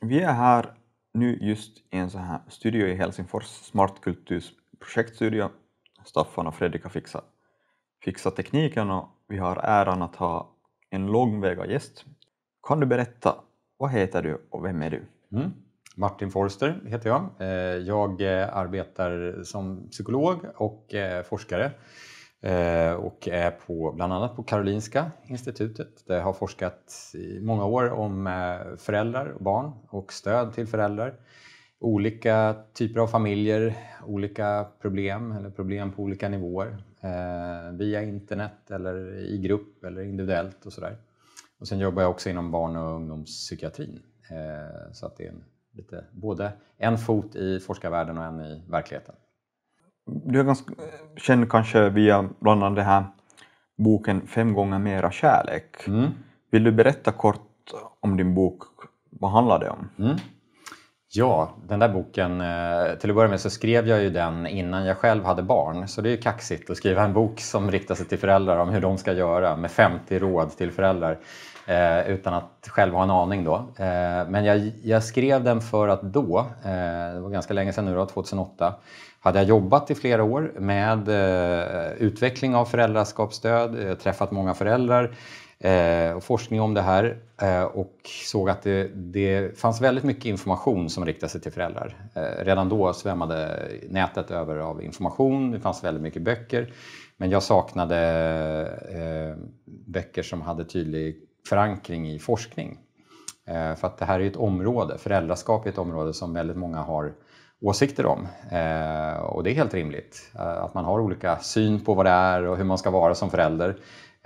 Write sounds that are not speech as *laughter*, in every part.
Vi är här nu just i en så här studio i Helsingfors, Smart Kulturs projektstudio. Staffan och Fredrik har fixat, fixat tekniken och vi har äran att ha en långväga gäst. Kan du berätta, vad heter du och vem är du? Mm. Martin Forster heter jag. Eh, jag eh, arbetar som psykolog och eh, forskare Eh, och är på, bland annat på Karolinska institutet. Där har forskat i många år om eh, föräldrar och barn och stöd till föräldrar. Olika typer av familjer, olika problem eller problem på olika nivåer eh, via internet eller i grupp eller individuellt och sådär. Och sen jobbar jag också inom barn och ungdomspsykiatrin så att det är en, lite, både en fot i forskarvärlden och en i verkligheten du är ganska känd kanske via bland annat den här boken Fem gånger mera kärlek. Mm. Vill du berätta kort om din bok? Vad handlar det om? Mm. Ja, den där boken, eh, till att börja med så skrev jag ju den innan jag själv hade barn, så det är ju kaxigt att skriva en bok som riktar sig till föräldrar om hur de ska göra med 50 råd till föräldrar eh, utan att själv ha en aning då. Eh, men jag, jag skrev den för att då, det var ganska länge sedan nu då, 2008, hade jag jobbat i flera år med utveckling av föräldraskapsstöd, träffat många föräldrar, eh, forskning om det här eh, och såg att det, det, fanns väldigt mycket information som riktade sig till föräldrar. Eh, redan då svämmade nätet över av information, det fanns väldigt mycket böcker. Men jag saknade eh, böcker som hade tydlig förankring i forskning. Eh, för att det här är ett område, föräldraskap är ett område som väldigt många har åsikter om. Eh, och det är helt rimligt eh, att man har olika syn på vad det är och hur man ska vara som förälder.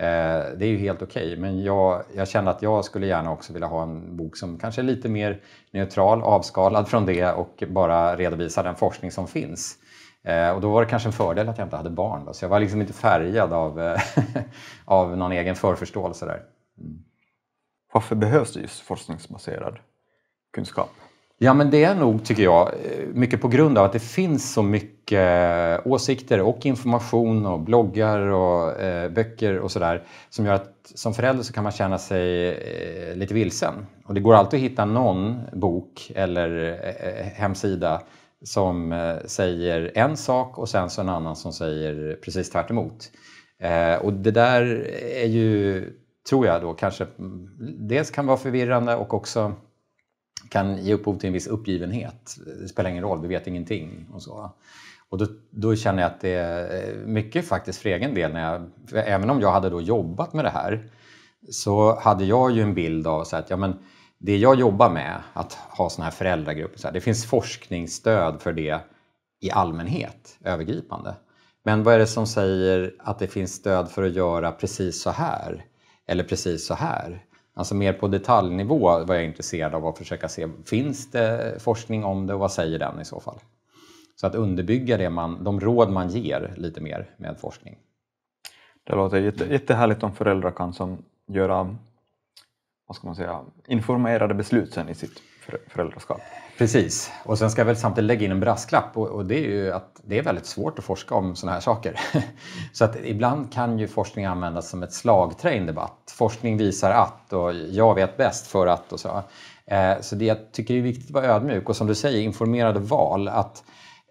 Eh, det är ju helt okej, okay, men jag, jag känner att jag skulle gärna också vilja ha en bok som kanske är lite mer neutral, avskalad från det och bara redovisar den forskning som finns. Eh, och då var det kanske en fördel att jag inte hade barn, då, så jag var liksom inte färgad av, eh, *laughs* av någon egen förförståelse där. Mm. Varför behövs det just forskningsbaserad kunskap? Ja, men det är nog, tycker jag, eh, mycket på grund av att det finns så mycket eh, åsikter och information och bloggar och eh, böcker och sådär som gör att som förälder så kan man känna sig eh, lite vilsen. Och det går alltid att hitta någon bok eller eh, eh hemsida som säger en sak och sen så en annan som säger precis tvärt emot. och det där är ju, tror jag då, kanske mm, dels kan vara förvirrande och också kan ge upphov till en viss uppgivenhet. Det spelar ingen roll, vi vet ingenting. Och, så. och då, då känner jag att det är mycket faktiskt för egen del, när jag, även om jag hade då jobbat med det här, så hade jag ju en bild av så att ja, men det jag jobbar med, att ha såna här föräldragrupper, så här, det finns forskningsstöd för det i allmänhet, övergripande. Men vad är det som säger att det finns stöd för att göra precis så här? Eller precis så här? Alltså mer på detaljnivå var jag intresserad av att försöka se, finns det forskning om det och vad säger den i så fall? Så att underbygga det man, de råd man ger lite mer med forskning. Det låter jätte, jättehärligt om föräldrar kan som göra vad ska man säga, informerade beslut sen i sitt föräldraskap. Precis. Och sen ska jag väl samtidigt lägga in en brasklapp och, och det är ju att det är väldigt svårt att forska om sådana här saker. *laughs* Så att ibland kan ju forskning användas som ett slagträ i en debatt. Forskning visar att och jag vet bäst för att och så. Eh, så det jag tycker är viktigt att vara ödmjuk och som du säger informerade val att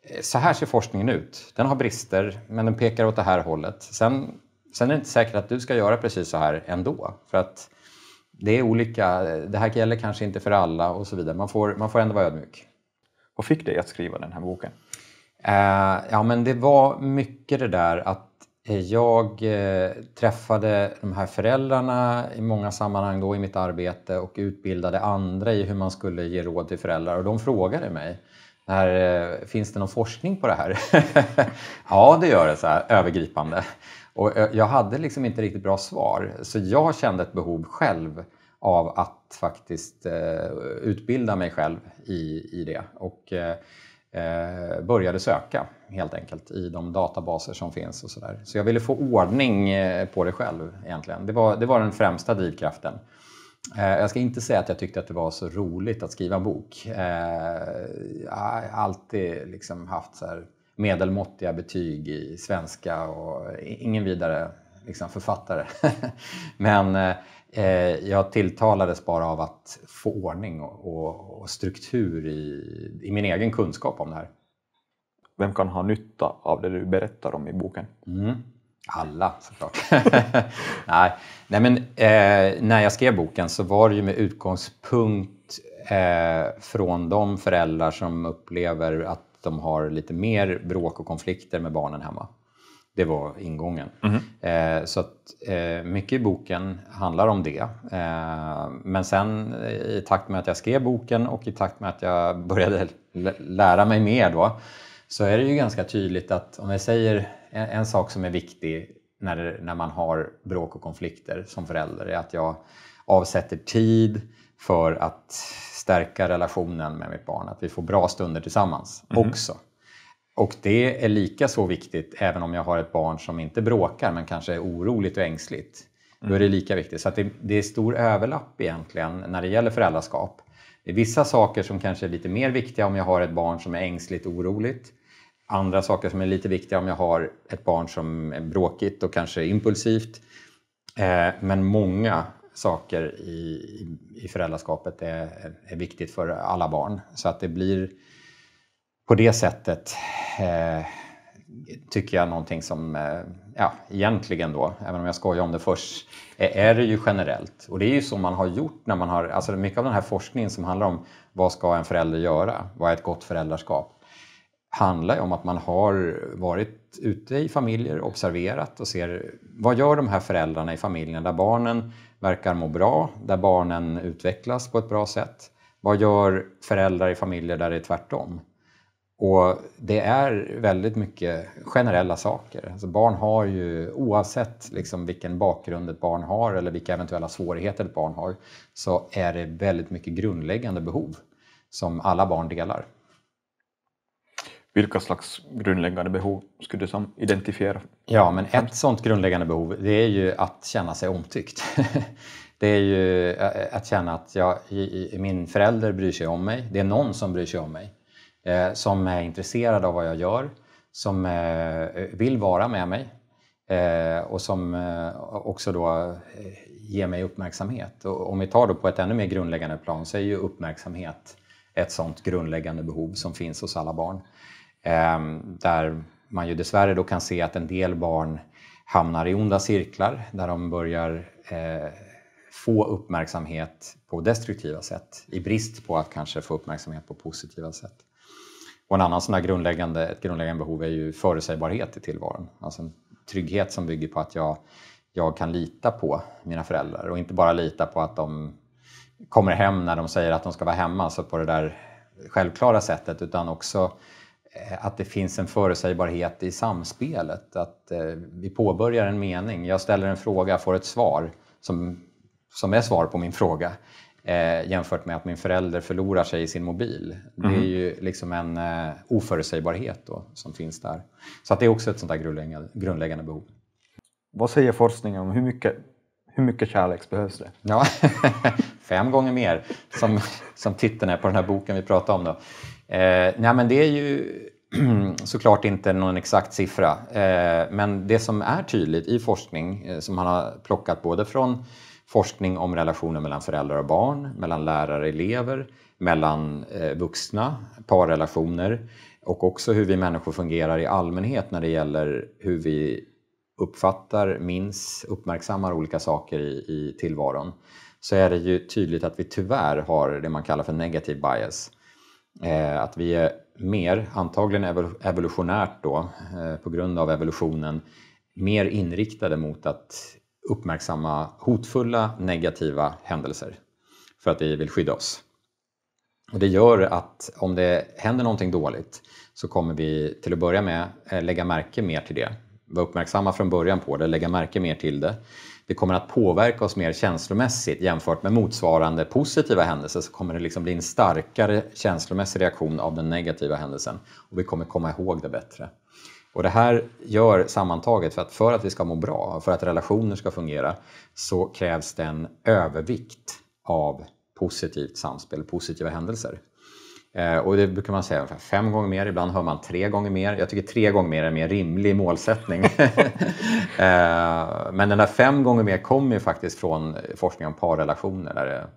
eh, så här ser forskningen ut. Den har brister men den pekar åt det här hållet. Sen, sen är det inte säkert att du ska göra precis så här ändå. För att det är olika, det här gäller kanske inte för alla och så vidare. Man får, man får ändå vara ödmjuk. Vad fick dig att skriva den här boken? Eh, ja, men det var mycket det där att jag eh, träffade de här föräldrarna i många sammanhang då i mitt arbete och utbildade andra i hur man skulle ge råd till föräldrar och de frågade mig här, eh, finns det någon forskning på det här? *laughs* ja, det gör det, så här, övergripande. Och eh, jag hade liksom inte riktigt bra svar, så jag kände ett behov själv av att faktiskt eh, utbilda mig själv i, i det och eh, eh började söka helt enkelt i de databaser som finns och sådär. Så jag ville få ordning eh, på det själv egentligen. Det var, det var den främsta drivkraften. Jag ska inte säga att jag tyckte att det var så roligt att skriva en bok. Jag har alltid liksom haft så här medelmåttiga betyg i svenska och ingen vidare liksom, författare. *laughs* Men eh, jag tilltalades bara av att få ordning och, och, och struktur i, i, min egen kunskap om det här. Vem kan ha nytta av det du berättar om i boken? Mm. Alla såklart. *laughs* Nej. Nej, men, eh, när jag skrev boken så var det ju med utgångspunkt eh, från de föräldrar som upplever att de har lite mer bråk och konflikter med barnen hemma. Det var ingången. Mm. Eh, så att, eh, mycket i boken handlar om det. Eh, men sen eh, i takt med att jag skrev boken och i takt med att jag började lära mig mer då, så är det ju ganska tydligt att om jag säger en, en sak som är viktig när, när man har bråk och konflikter som förälder är att jag avsätter tid, för att stärka relationen med mitt barn, att vi får bra stunder tillsammans mm. också. Och det är lika så viktigt även om jag har ett barn som inte bråkar men kanske är oroligt och ängsligt. Då är det mm. lika viktigt. Så det, det, är stor överlapp egentligen när det gäller föräldraskap. Det är vissa saker som kanske är lite mer viktiga om jag har ett barn som är ängsligt och oroligt. Andra saker som är lite viktiga om jag har ett barn som är bråkigt och kanske impulsivt. Eh, men många saker i, i, föräldraskapet är, är viktigt för alla barn. Så att det blir på det sättet eh, tycker jag någonting som, eh, ja egentligen då, även om jag skojar om det först, är, är det ju generellt. Och det är ju så man har gjort när man har, alltså mycket av den här forskningen som handlar om vad ska en förälder göra? Vad är ett gott föräldraskap? handlar ju om att man har varit ute i familjer, observerat och ser vad gör de här föräldrarna i familjen, där barnen verkar må bra, där barnen utvecklas på ett bra sätt. Vad gör föräldrar i familjer där det är tvärtom? Och det är väldigt mycket generella saker. Alltså barn har ju, oavsett liksom vilken bakgrund ett barn har eller vilka eventuella svårigheter ett barn har, så är det väldigt mycket grundläggande behov som alla barn delar. Vilka slags grundläggande behov skulle du som identifiera? Ja, men ett sådant grundläggande behov det är ju att känna sig omtyckt. *laughs* det är ju att känna att jag, min förälder bryr sig om mig, det är någon som bryr sig om mig, eh, som är intresserad av vad jag gör, som eh, vill vara med mig eh, och som också då ger mig uppmärksamhet. Och om vi tar det på ett ännu mer grundläggande plan så är ju uppmärksamhet ett sådant grundläggande behov som finns hos alla barn. Ehm, där man ju dessvärre då kan se att en del barn hamnar i onda cirklar där de börjar eh, få uppmärksamhet på destruktiva sätt i brist på att kanske få uppmärksamhet på positiva sätt. Och en annan sån grundläggande, ett grundläggande behov är ju förutsägbarhet i tillvaron. Alltså en trygghet som bygger på att jag, jag kan lita på mina föräldrar och inte bara lita på att de kommer hem när de säger att de ska vara hemma, så på det där självklara sättet, utan också Eh, att det finns en förutsägbarhet i samspelet. Att eh, vi påbörjar en mening, jag ställer en fråga, får ett svar som, som är svar på min fråga. Eh, jämfört med att min förälder förlorar sig i sin mobil. Det är mhm. ju liksom en eh, oförutsägbarhet då, som finns där. Så att det är också ett sånt där grundläggande, grundläggande behov. Vad säger forskningen om hur mycket, hur mycket kärlek behövs det? Ja, *laughs* fem gånger mer, som, som titeln är på den här boken vi pratade om. Då. Eh, nej, men det är ju *clears throat* såklart inte någon exakt siffra, eh, men det som är tydligt i forskning eh, som man har plockat både från forskning om relationer mellan föräldrar och barn, mellan lärare och elever, mellan eh, vuxna, parrelationer och också hur vi människor fungerar i allmänhet när det gäller hur vi uppfattar, minns, uppmärksammar olika saker i, i tillvaron så är det ju tydligt att vi tyvärr har det man kallar för negativ bias. Eh, att vi är mer, antagligen evolutionärt då, eh, på grund av evolutionen, mer inriktade mot att uppmärksamma hotfulla negativa händelser för att vi vill skydda oss. Och det gör att om det händer någonting dåligt så kommer vi till att börja med eh, lägga märke mer till det. Vara uppmärksamma från början på det, lägga märke mer till det det kommer att påverka oss mer känslomässigt jämfört med motsvarande positiva händelser så kommer det liksom bli en starkare känslomässig reaktion av den negativa händelsen och vi kommer komma ihåg det bättre. Och det här gör sammantaget för att för att vi ska må bra, för att relationer ska fungera, så krävs det en övervikt av positivt samspel, positiva händelser. Eh, och det brukar man säga ungefär fem gånger mer, ibland hör man tre gånger mer. Jag tycker tre gånger mer är en mer rimlig målsättning. *laughs* *laughs* Eh, men den där fem gånger mer kommer ju faktiskt från forskning om parrelationer där det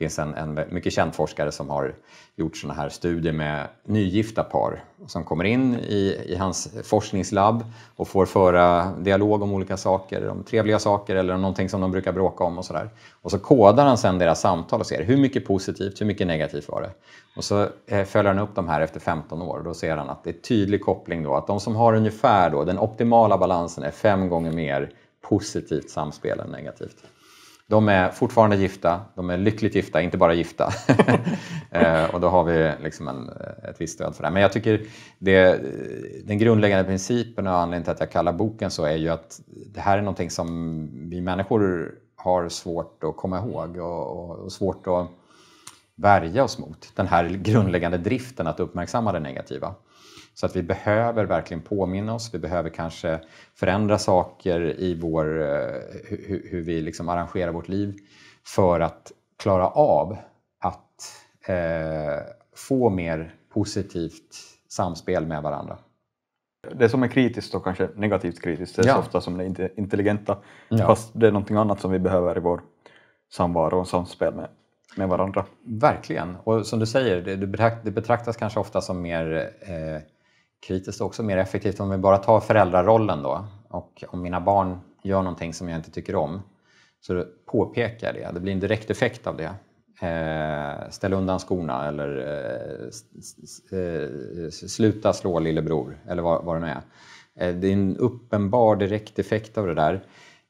det finns en, en mycket känd forskare som har gjort sådana här studier med nygifta par som kommer in i, i hans forskningslabb och får föra dialog om olika saker, om trevliga saker eller om någonting som de brukar bråka om och sådär. Och så kodar han sedan deras samtal och ser hur mycket positivt, hur mycket negativt var det? Och så eh, följer han upp de här efter 15 år och då ser han att det är tydlig koppling då att de som har ungefär då den optimala balansen är fem gånger mer positivt samspel än negativt. De är fortfarande gifta, de är lyckligt gifta, inte bara gifta. *laughs* Eh, och då har vi liksom en, ett visst stöd för det. Men jag tycker det, den grundläggande principen och anledningen till att jag kallar boken så är ju att det här är någonting som vi människor har svårt att komma ihåg och, och, och svårt att värja oss mot. Den här grundläggande driften att uppmärksamma det negativa. Så att vi behöver verkligen påminna oss, vi behöver kanske förändra saker i vår, eh, hur, hur vi liksom arrangerar vårt liv för att klara av att eh, få mer positivt samspel med varandra. Det som är kritiskt och kanske negativt kritiskt det är ja. så ofta som det intelligenta, ja. fast det är någonting annat som vi behöver i vår samvaro och samspel med, med varandra. Verkligen, och som du säger, det, det betraktas kanske ofta som mer eh, kritiskt och också mer effektivt om vi bara tar föräldrarollen då och om mina barn gör någonting som jag inte tycker om så påpekar jag det. Det blir en direkt effekt av det. Eh, ställ undan skorna eller eh, eh sluta slå lillebror eller vad, vad det nu är. Eh, det är en uppenbar direkt effekt av det där.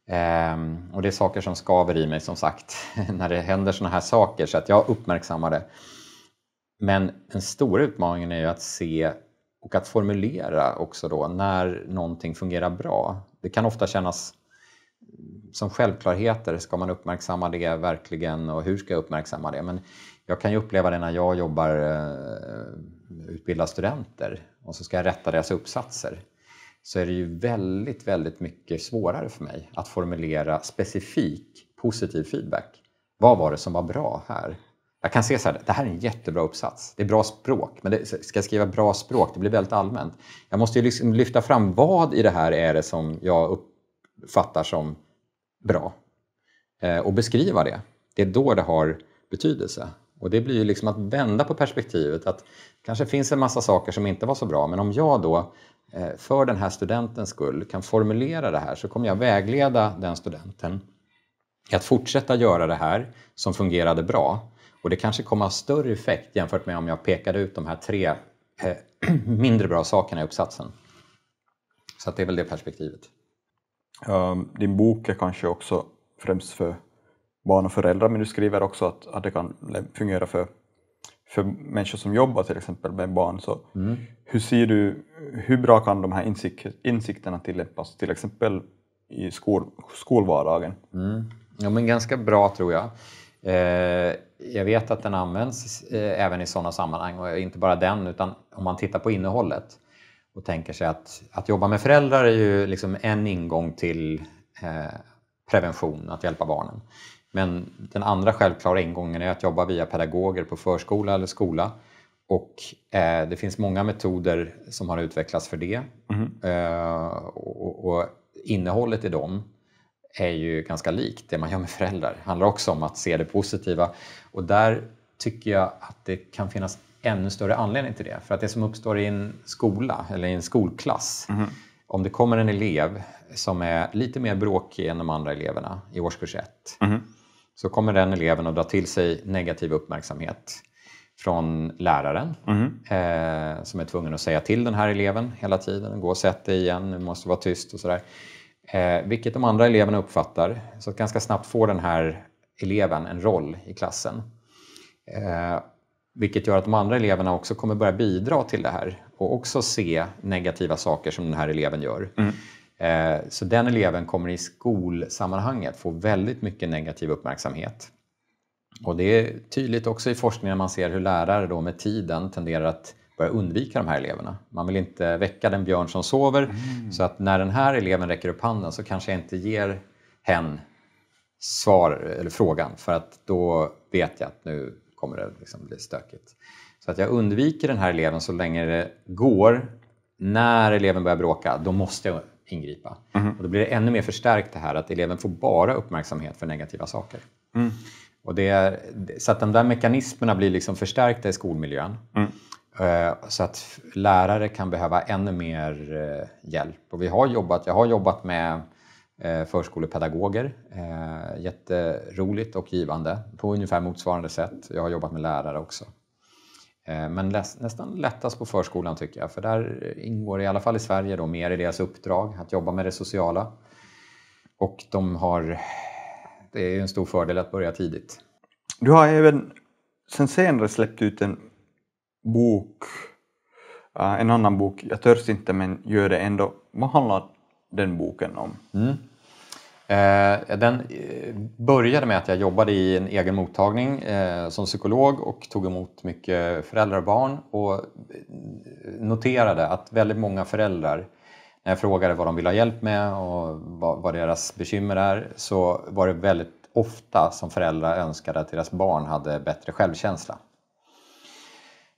Ehm, och det är saker som skaver i mig som sagt *laughs* när det händer sådana här saker så att jag uppmärksammar det. Men den stora utmaningen är ju att se och att formulera också då när någonting fungerar bra. Det kan ofta kännas som självklarheter. Ska man uppmärksamma det verkligen och hur ska jag uppmärksamma det? Men jag kan ju uppleva det när jag jobbar, eh, utbildar studenter och så ska jag rätta deras uppsatser så är det ju väldigt, väldigt mycket svårare för mig att formulera specifik positiv feedback. Vad var det som var bra här? jag kan se så här, det här är en jättebra uppsats. Det är bra språk, men det, ska jag skriva bra språk, det blir väldigt allmänt. Jag måste ju liksom lyfta fram vad i det här är det som jag uppfattar som bra eh, och beskriva det. Det är då det har betydelse. Och det blir ju liksom att vända på perspektivet, att kanske finns en massa saker som inte var så bra, men om jag då eh, för den här studentens skull kan formulera det här så kommer jag vägleda den studenten i att fortsätta göra det här som fungerade bra och det kanske kommer ha större effekt jämfört med om jag pekade ut de här tre eh, *clears throat* mindre bra sakerna i uppsatsen. Så det är väl det perspektivet. Ehm, din bok är kanske också främst för barn och föräldrar, men du skriver också att, att det kan fungera för, för människor som jobbar till exempel med barn. Så mm. hur, ser du, hur bra kan de här insik insikterna tillämpas till exempel i skol, skolvardagen? Mm. Ja, men ganska bra tror jag. Eh, jag vet att den används eh, även i sådana sammanhang och inte bara den utan om man tittar på innehållet och tänker sig att, att jobba med föräldrar är ju liksom en ingång till eh, prevention, att hjälpa barnen. Men den andra självklara ingången är att jobba via pedagoger på förskola eller skola. Och eh, det finns många metoder som har utvecklats för det. Mm. Eh, och, och, innehållet i dem är ju ganska likt det man gör med föräldrar. Det handlar också om att se det positiva och där tycker jag att det kan finnas ännu större anledning till det. För att det som uppstår i en skola eller i en skolklass, mm. om det kommer en elev som är lite mer bråkig än de andra eleverna i årskurs 1, mm. Mm-hmm. så kommer den eleven att dra till sig negativ uppmärksamhet från läraren mm. eh, som är tvungen att säga till den här eleven hela tiden. Gå och sätt dig igen, du måste vara tyst och sådär. Eh, vilket de andra eleverna uppfattar. Så att ganska snabbt får den här eleven en roll i klassen. Eh, vilket gör att de andra eleverna också kommer börja bidra till det här och också se negativa saker som den här eleven gör. Mm. Eh, så den eleven kommer i skolsammanhanget få väldigt mycket negativ uppmärksamhet. Och det är tydligt också i forskningen man ser hur lärare då med tiden tenderar att börja undvika de här eleverna. Man vill inte väcka den björn som sover mm. så att när den här eleven räcker upp handen så kanske jag inte ger hen svar eller frågan för att då vet jag att nu kommer det liksom bli stökigt. Så att jag undviker den här eleven så länge det går. När eleven börjar bråka, då måste jag ingripa. Mm. Och då blir det ännu mer förstärkt det här att eleven får bara uppmärksamhet för negativa saker. Mm. Och det är, så att de där mekanismerna blir liksom förstärkta i skolmiljön. Mm. Eh, så att lärare kan behöva ännu mer eh, hjälp. Och vi har jobbat, jag har jobbat med eh, förskolepedagoger, jätteroligt och givande på ungefär motsvarande sätt. Jag har jobbat med lärare också. Men nästan lättast på förskolan tycker jag, för där ingår i alla fall i Sverige då mer i deras uppdrag att jobba med det sociala. Och de har, det är en stor fördel att börja tidigt. Du har även sen senare släppt ut en bok, äh, en annan bok, jag törs inte men gör det ändå. Vad handlar den boken om? Mm. Eh, den eh, började med att jag jobbade i en egen mottagning eh, som psykolog och tog emot mycket föräldrar och barn och noterade att väldigt många föräldrar när jag frågade vad de ville ha hjälp med och vad, vad deras bekymmer är så var det väldigt ofta som föräldrar önskade att deras barn hade bättre självkänsla.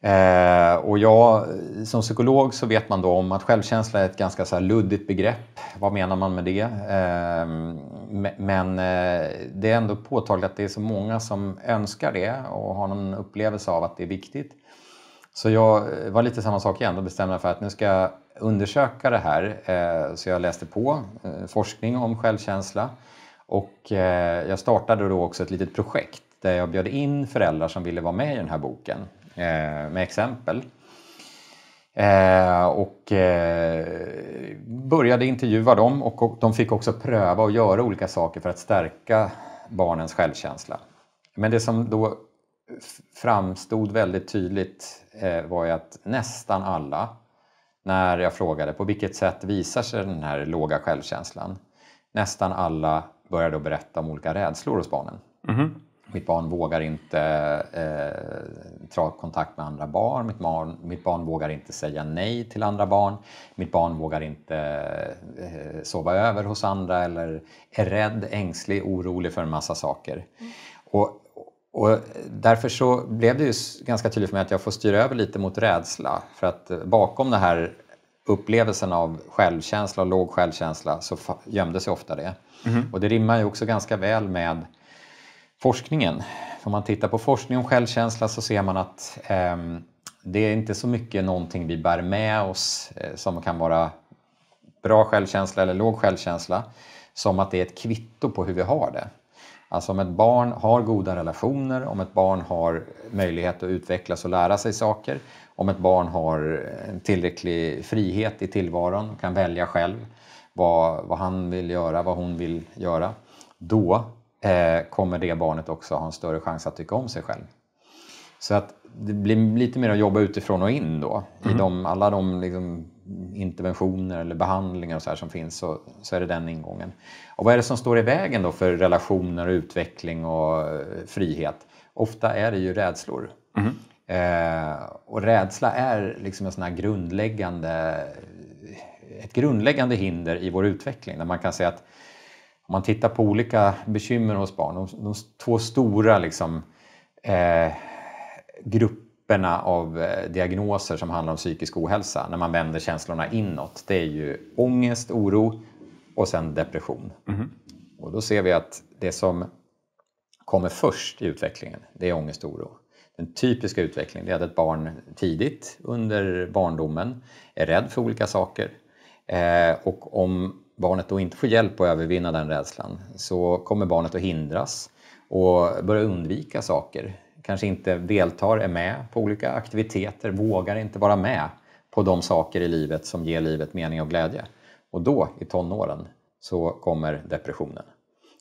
Eh, och jag, som psykolog så vet man då om att självkänsla är ett ganska så luddigt begrepp. Vad menar man med det? Eh, men eh, det är ändå påtagligt att det är så många som önskar det och har någon upplevelse av att det är viktigt. Så jag eh, var lite samma sak igen och bestämde mig för att nu ska jag undersöka det här. Eh, så jag läste på eh, forskning om självkänsla och jag startade då också ett litet projekt där jag bjöd in föräldrar som ville vara med i den här boken Eh, med exempel. Eh, och eh, började intervjua dem och, och de fick också pröva att göra olika saker för att stärka barnens självkänsla. Men det som då framstod väldigt tydligt eh, var ju att nästan alla, när jag frågade på vilket sätt visar sig den här låga självkänslan, nästan alla började berätta om olika rädslor hos barnen. Mm -hmm mitt barn vågar inte eh, ta kontakt med andra barn. Mitt barn, mitt barn vågar inte säga nej till andra barn. Mitt barn vågar inte eh, sova över hos andra eller är rädd, ängslig, orolig för en massa saker. Mm. Och, och därför så blev det ju ganska tydligt för mig att jag får styra över lite mot rädsla. För att eh, bakom den här upplevelsen av självkänsla och låg självkänsla så gömde sig ofta det. Mm. Och det rimmar ju också ganska väl med forskningen. Om man tittar på forskning om självkänsla så ser man att eh, det är inte så mycket någonting vi bär med oss eh, som kan vara bra självkänsla eller låg självkänsla som att det är ett kvitto på hur vi har det. Alltså om ett barn har goda relationer, om ett barn har möjlighet att utvecklas och lära sig saker, om ett barn har tillräcklig frihet i tillvaron och kan välja själv vad, vad han vill göra, vad hon vill göra, då Eh, kommer det barnet också ha en större chans att tycka om sig själv. Så att det blir lite mer att jobba utifrån och in då. Mm. I de, alla de liksom interventioner eller behandlingar och så som finns så, så, är det den ingången. Och vad är det som står i vägen då för relationer, utveckling och eh, frihet? Ofta är det ju rädslor. Mm. Eh, och rädsla är liksom en sån här grundläggande, ett grundläggande hinder i vår utveckling. Där man kan säga att om man tittar på olika bekymmer hos barn, de, de två stora liksom, eh, grupperna av eh, diagnoser som handlar om psykisk ohälsa, när man vänder känslorna inåt, det är ju ångest, oro och sen depression. Mm. Och då ser vi att det som kommer först i utvecklingen, det är ångest och oro. Den typiska utvecklingen är att ett barn tidigt under barndomen är rädd för olika saker. Eh, och om barnet då inte får hjälp att övervinna den rädslan så kommer barnet att hindras och börja undvika saker. Kanske inte deltar, är med på olika aktiviteter, vågar inte vara med på de saker i livet som ger livet mening och glädje. Och då, i tonåren, så kommer depressionen.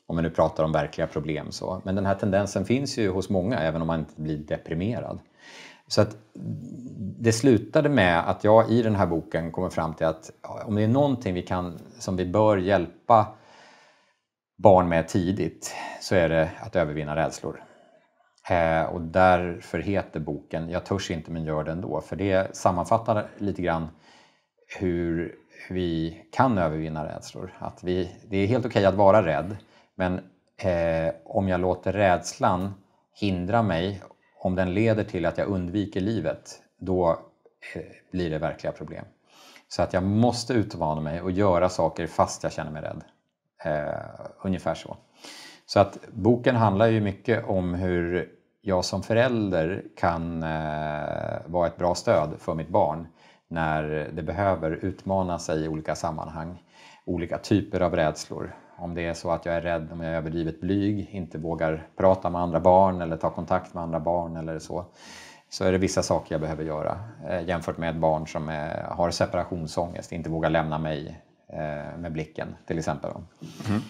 Om vi nu pratar om verkliga problem. Så. Men den här tendensen finns ju hos många, även om man inte blir deprimerad. Så att det slutade med att jag i den här boken kommer fram till att om det är någonting vi kan, som vi bör hjälpa barn med tidigt så är det att övervinna rädslor. Eh, och därför heter boken Jag törs inte men gör det ändå för det sammanfattar lite grann hur vi kan övervinna rädslor. Att vi, det är helt okej okay att vara rädd men eh, om jag låter rädslan hindra mig om den leder till att jag undviker livet, då eh, blir det verkliga problem. Så att jag måste utmana mig och göra saker fast jag känner mig rädd. Eh, ungefär så. Så att boken handlar ju mycket om hur jag som förälder kan eh, vara ett bra stöd för mitt barn när det behöver utmana sig i olika sammanhang, olika typer av rädslor. Om det är så att jag är rädd, om jag är överdrivet blyg, inte vågar prata med andra barn eller ta kontakt med andra barn eller så, så är det vissa saker jag behöver göra eh, jämfört med ett barn som är, eh, har separationsångest, inte vågar lämna mig eh, med blicken till exempel. Mm.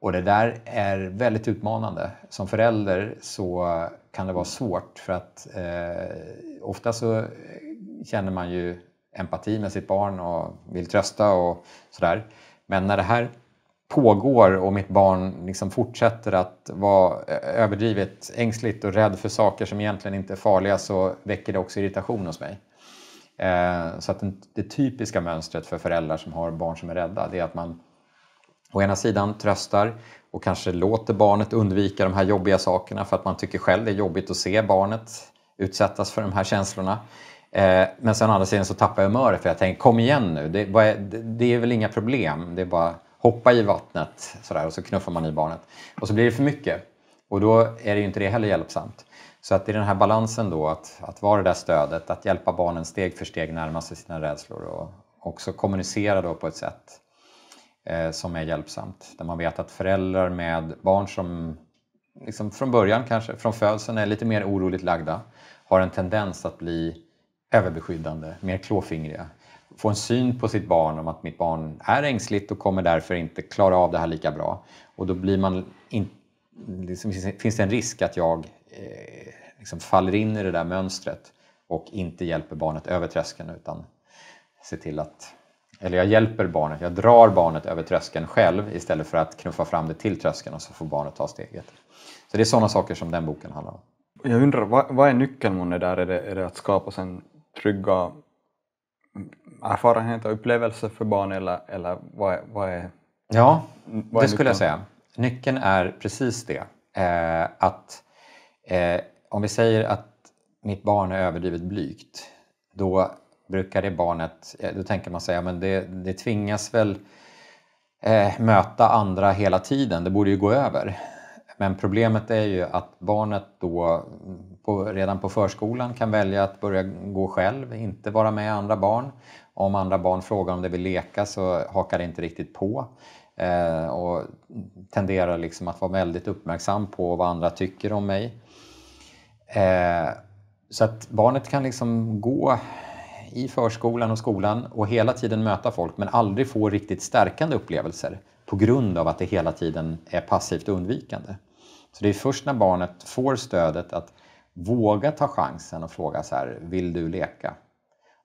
Och det där är väldigt utmanande. Som förälder så kan det vara svårt för att eh, ofta så känner man ju empati med sitt barn och vill trösta och sådär. Men när det här pågår och mitt barn liksom fortsätter att vara överdrivet ängsligt och rädd för saker som egentligen inte är farliga så väcker det också irritation hos mig. Eh, så att det typiska mönstret för föräldrar som har barn som är rädda det är att man å ena sidan tröstar och kanske låter barnet undvika de här jobbiga sakerna för att man tycker själv det är jobbigt att se barnet utsättas för de här känslorna. Eh, men sen å andra sidan så tappar jag humöret för jag tänker kom igen nu, det, det är väl inga problem, det är bara hoppa i vattnet sådär, och så knuffar man i barnet. Och så blir det för mycket och då är det ju inte det heller hjälpsamt. Så att är den här balansen då, att, att vara det där stödet, att hjälpa barnen steg för steg närma sig sina rädslor och också kommunicera då på ett sätt eh, som är hjälpsamt. Där man vet att föräldrar med barn som liksom från början kanske, från födseln är lite mer oroligt lagda, har en tendens att bli överbeskyddande, mer klåfingriga få en syn på sitt barn om att mitt barn är ängsligt och kommer därför inte klara av det här lika bra. Och då blir man in, liksom, finns det en risk att jag eh, liksom faller in i det där mönstret och inte hjälper barnet över tröskeln utan ser till att eller jag hjälper barnet, jag drar barnet över tröskeln själv istället för att knuffa fram det till tröskeln och så får barnet ta steget. Så det är sådana saker som den boken handlar om. Jag undrar, vad, vad är nyckeln där? Är det, är det att skapa sen trygga erfarenhet och upplevelse för barn eller, eller vad, vad är Ja, vad är det skulle jag säga. Nyckeln är precis det. Eh, att eh, Om vi säger att mitt barn är överdrivet blygt, då brukar det barnet, eh, då tänker man säga, men det, det tvingas väl eh, möta andra hela tiden, det borde ju gå över. Men problemet är ju att barnet då på, redan på förskolan kan välja att börja gå själv, inte vara med andra barn. Om andra barn frågar om de vill leka så hakar det inte riktigt på eh, och tenderar liksom att vara väldigt uppmärksam på vad andra tycker om mig. Eh, så att barnet kan liksom gå i förskolan och skolan och hela tiden möta folk men aldrig få riktigt stärkande upplevelser på grund av att det hela tiden är passivt undvikande. Så det är först när barnet får stödet att våga ta chansen och fråga så här, vill du leka?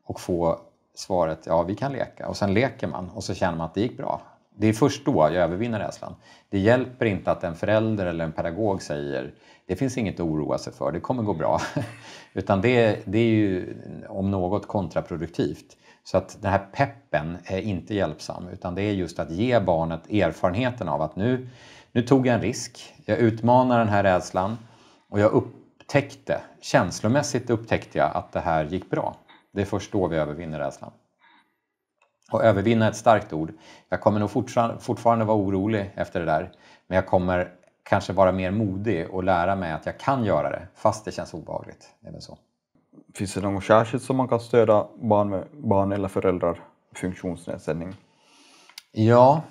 Och få svaret, ja vi kan leka. Och sen leker man och så känner man att det gick bra. Det är först då jag övervinner rädslan. Det hjälper inte att en förälder eller en pedagog säger det finns inget att oroa sig för, det kommer gå bra. *laughs* Utan det, det är ju om något kontraproduktivt. Så att den här peppen är inte hjälpsam utan det är just att ge barnet erfarenheten av att nu, nu tog jag en risk, jag utmanar den här rädslan och jag upp upptäckte, känslomässigt upptäckte jag att det här gick bra. Det är först då vi övervinner rädslan. Och övervinna är ett starkt ord. Jag kommer nog fortfarande vara orolig efter det där, men jag kommer kanske vara mer modig och lära mig att jag kan göra det, fast det känns obehagligt. Även så. Finns det något särskilt som man kan stödja barn, med, barn eller föräldrar funktionsnedsättning? Ja,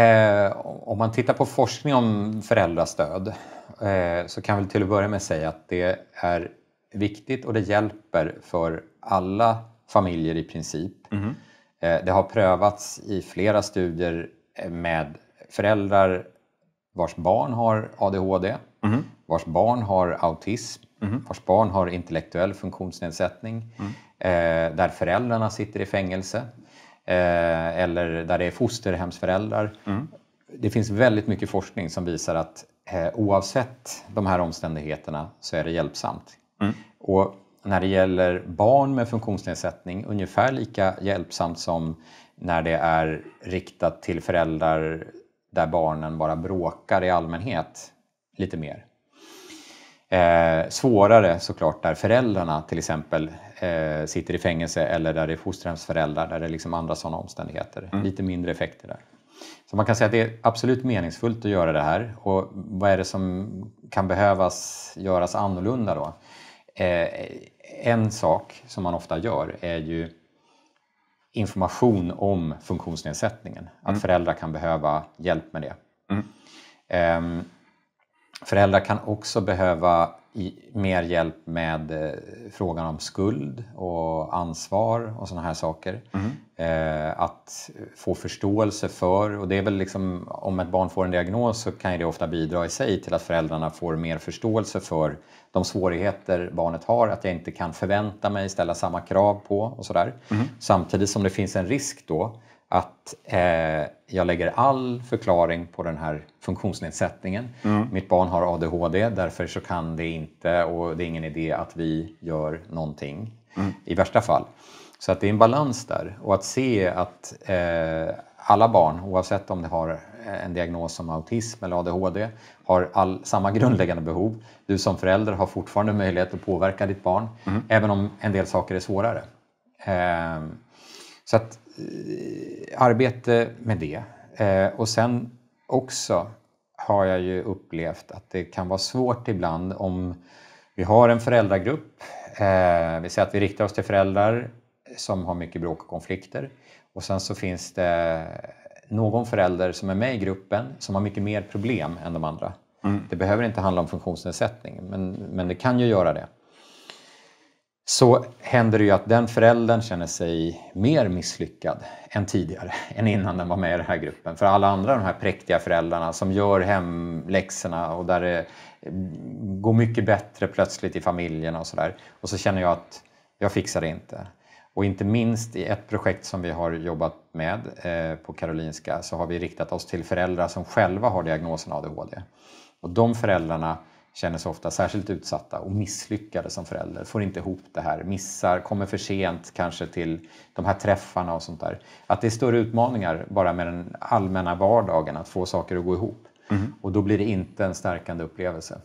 eh, om man tittar på forskning om föräldrastöd Eh, så kan vi till att börja med säga att det är viktigt och det hjälper för alla familjer i princip. Mm. Det har prövats i flera studier eh, med föräldrar vars barn har ADHD, mm. Mm-hmm. vars barn har autism, mm. vars barn har intellektuell funktionsnedsättning, mm. där föräldrarna sitter i fängelse eller där det är fosterhemsföräldrar. Mm det finns väldigt mycket forskning som visar att eh, oavsett de här omständigheterna så är det hjälpsamt. Mm. Och när det gäller barn med funktionsnedsättning ungefär lika hjälpsamt som när det är riktat till föräldrar där barnen bara bråkar i allmänhet lite mer. Eh, svårare såklart där föräldrarna till exempel eh, sitter i fängelse eller där det är fosterhemsföräldrar, där det är liksom andra sådana omständigheter. Mm. Lite mindre effekter där. Så man kan säga att det är absolut meningsfullt att göra det här. Och vad är det som kan behövas göras annorlunda då? Eh, en sak som man ofta gör är ju information om funktionsnedsättningen. Att mm. föräldrar kan behöva hjälp med det. Mm. Eh, föräldrar kan också behöva mer hjälp med eh, frågan om skuld och ansvar och sådana här saker. Mm. Att få förståelse för, och det är väl liksom om ett barn får en diagnos så kan ju det ofta bidra i sig till att föräldrarna får mer förståelse för de svårigheter barnet har, att jag inte kan förvänta mig ställa samma krav på och sådär. Mm. Samtidigt som det finns en risk då att eh, jag lägger all förklaring på den här funktionsnedsättningen. Mm. Mitt barn har ADHD, därför så kan det inte och det är ingen idé att vi gör någonting mm. i värsta fall. Så att det är en balans där och att se att eh, alla barn, oavsett om de har eh, en diagnos som autism eller ADHD, har all, samma grundläggande behov. Du som förälder har fortfarande möjlighet att påverka ditt barn, mm. även om en del saker är svårare. Eh, så att Eh, arbete med det. Eh, och sen också har jag ju upplevt att det kan vara svårt ibland om vi har en föräldragrupp. Eh, vi säger att vi riktar oss till föräldrar som har mycket bråk och konflikter. Och sen så finns det någon förälder som är med i gruppen som har mycket mer problem än de andra. Mm. Det behöver inte handla om funktionsnedsättning, men, men det kan ju göra det så händer det ju att den föräldern känner sig mer misslyckad än tidigare, *laughs* än innan den var med i den här gruppen. För alla andra de här präktiga föräldrarna som gör hemläxorna och där det går mycket bättre plötsligt i familjerna och sådär. Och så känner jag att jag fixar det inte. Och inte minst i ett projekt som vi har jobbat med eh, på Karolinska så har vi riktat oss till föräldrar som själva har diagnosen ADHD. Och de föräldrarna känner sig ofta särskilt utsatta och misslyckade som förälder, får inte ihop det här, missar, kommer för sent kanske till de här träffarna och sånt där. Att det är större utmaningar bara med den allmänna vardagen, att få saker att gå ihop. Mm. Och då blir det inte en stärkande upplevelse.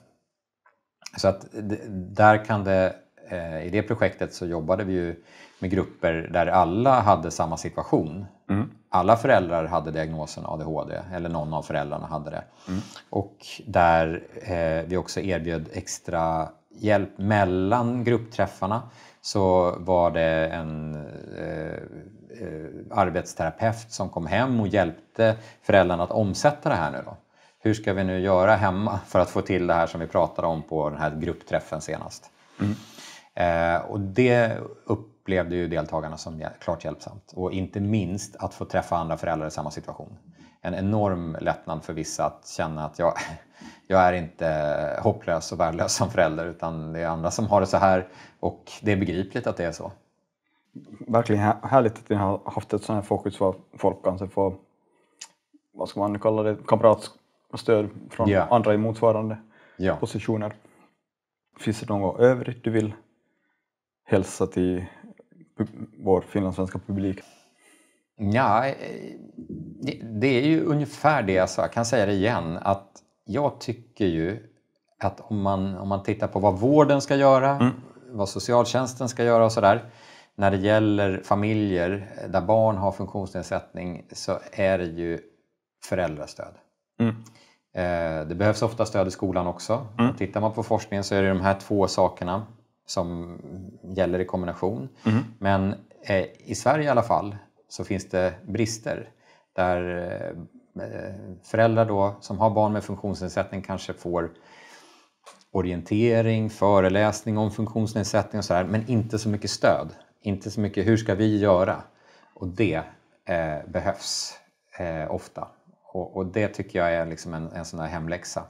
Så att där kan det Eh, i det projektet så jobbade vi ju med grupper där alla hade samma situation. Mm. Alla föräldrar hade diagnosen ADHD, eller någon av föräldrarna hade det. Mm. Och där eh, vi också erbjöd extra hjälp mellan gruppträffarna så var det en eh, eh, arbetsterapeut som kom hem och hjälpte föräldrarna att omsätta det här nu då. Hur ska vi nu göra hemma för att få till det här som vi pratade om på den här gruppträffen senast? Mm. Eh, och det upplevde ju deltagarna som klart hjälpsamt. Och inte minst att få träffa andra föräldrar i samma situation. En enorm lättnad för vissa att känna att jag, *laughs* jag är inte hopplös och värdelös som förälder utan det är andra som har det så här och det är begripligt att det är så. Verkligen härligt att ni har haft ett sådant här fokus för folk kanske får, vad ska man kalla det, kamratstöd från ja. andra i motsvarande ja. positioner. Finns det något övrigt du vill hälsa till vår finlandssvenska publik? Ja, eh, det är ju ungefär det jag sa. Jag kan säga det igen. Att jag tycker ju att om man, om man tittar på vad vården ska göra, mm. vad socialtjänsten ska göra och sådär. När det gäller familjer där barn har funktionsnedsättning så är det ju föräldrastöd. Mm. Eh, det behövs ofta stöd i skolan också. Mm. Tittar man på forskningen så är det de här två sakerna som gäller i kombination. Mm. Men eh, i Sverige i alla fall så finns det brister där eh, föräldrar då, som har barn med funktionsnedsättning kanske får orientering, föreläsning om funktionsnedsättning och sådär, men inte så mycket stöd. Inte så mycket hur ska vi göra? Och det eh, behövs eh, ofta. Och, och, det tycker jag är liksom en, en sån där hemläxa.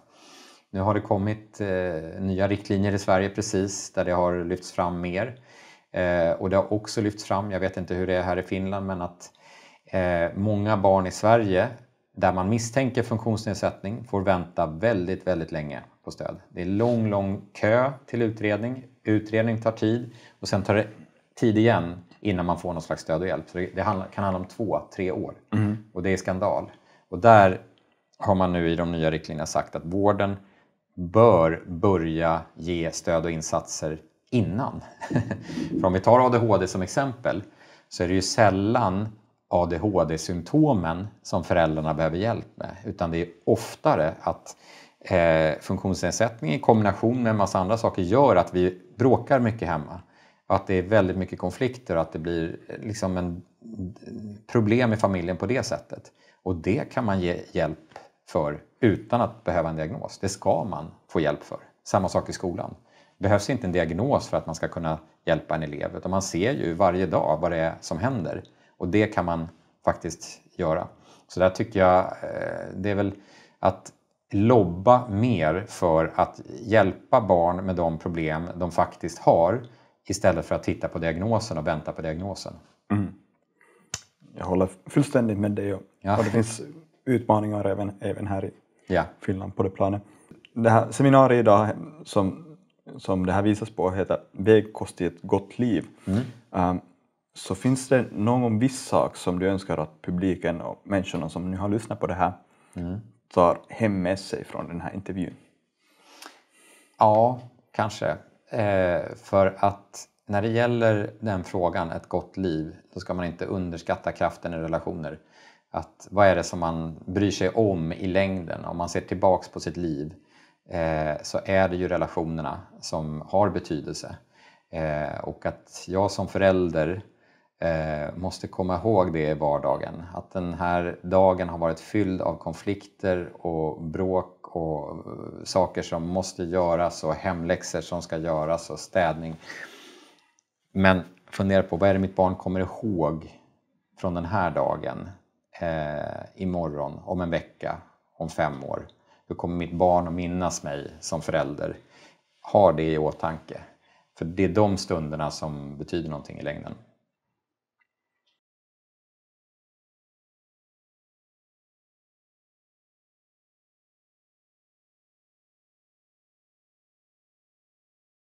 Nu har det kommit eh, nya riktlinjer i Sverige precis där det har lyfts fram mer. Eh, och det har också lyfts fram, jag vet inte hur det är här i Finland, men att eh, många barn i Sverige där man misstänker funktionsnedsättning får vänta väldigt, väldigt länge på stöd. Det är lång, lång kö till utredning. Utredning tar tid och sen tar det tid igen innan man får något slags stöd och hjälp. Så det handla, kan handla om två, tre år mm. och det är skandal. Och där har man nu i de nya riktlinjerna sagt att vården bör börja ge stöd och insatser innan. *laughs* För om vi tar ADHD som exempel så är det ju sällan ADHD-symptomen som föräldrarna behöver hjälp med utan det är oftare att eh, funktionsnedsättning i kombination med en massa andra saker gör att vi bråkar mycket hemma. Att det är väldigt mycket konflikter och att det blir eh, liksom en eh, problem i familjen på det sättet. Och det kan man ge hjälp för utan att behöva en diagnos. Det ska man få hjälp för. Samma sak i skolan. Det behövs inte en diagnos för att man ska kunna hjälpa en elev utan man ser ju varje dag vad det är som händer och det kan man faktiskt göra. Så där tycker jag eh, det är väl att lobba mer för att hjälpa barn med de problem de faktiskt har istället för att titta på diagnosen och vänta på diagnosen. Mm. Jag håller fullständigt med dig. Ja. Och det finns utmaningar även, även här i ja. Finland på det planet. Det här seminariet idag som, som det här visas på heter Vägkost i ett gott liv. Mm. Um, så finns det någon viss sak som du önskar att publiken och människorna som nu har lyssnat på det här mm. tar hem med sig från den här intervjun? Ja, kanske. Eh, för att när det gäller den frågan, ett gott liv, då ska man inte underskatta kraften i relationer att vad är det som man bryr sig om i längden? Om man ser tillbaks på sitt liv eh, så är det ju relationerna som har betydelse. Eh, och att jag som förälder eh, måste komma ihåg det i vardagen. Att den här dagen har varit fylld av konflikter och bråk och saker som måste göras och hemläxor som ska göras och städning. Men fundera på vad är det mitt barn kommer ihåg från den här dagen? eh, imorgon, om en vecka, om fem år? Hur kommer mitt barn att minnas mig som förälder? Ha det i åtanke. För det är de stunderna som betyder någonting i längden.